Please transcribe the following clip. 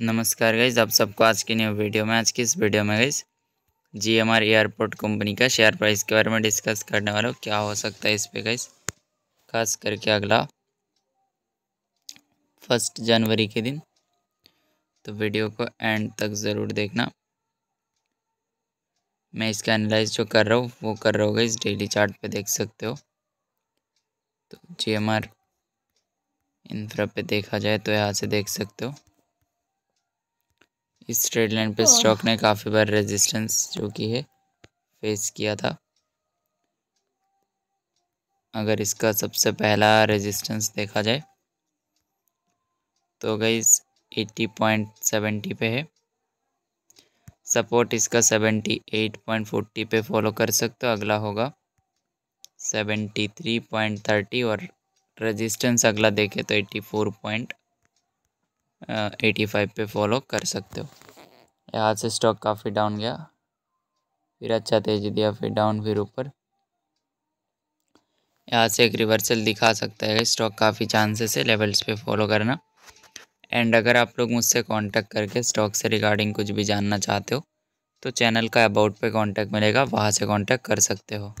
नमस्कार गाइज आप सबको आज की न्यू वीडियो में आज की इस वीडियो में guys G R airport company का शेयर प्राइस के बारे में डिस्कस करने वाला हूँ क्या हो सकता है इस पे गाइज खास करके अगला फर्स्ट जनवरी के दिन तो वीडियो को एंड तक ज़रूर देखना मैं इसका एनालाइज जो कर रहा हूँ वो कर रहा हूँ गाइज डेली चार्ट पे देख सकते हो तो जी एम आर इन्फ्रा पे देखा जाए तो यहाँ से देख सकते हो इस ट्रेड लाइन पे हाँ। स्टॉक ने काफ़ी बार रेजिस्टेंस जो कि है फेस किया था अगर इसका सबसे पहला रेजिस्टेंस देखा जाए तो पॉइंट 80.70 पे है सपोर्ट इसका 78.40 पे फॉलो कर सकते हो अगला होगा 73.30 और रेजिस्टेंस अगला देखे तो 84.85 पे फॉलो कर सकते हो यहाँ से स्टॉक काफ़ी डाउन गया फिर अच्छा तेजी दिया फिर डाउन फिर ऊपर यहाँ से एक रिवर्सल दिखा सकता है स्टॉक काफ़ी चांसेस है लेवल्स पे फॉलो करना एंड अगर आप लोग मुझसे कांटेक्ट करके स्टॉक से रिगार्डिंग कुछ भी जानना चाहते हो तो चैनल का अबाउट पे कांटेक्ट मिलेगा वहाँ से कांटेक्ट कर सकते हो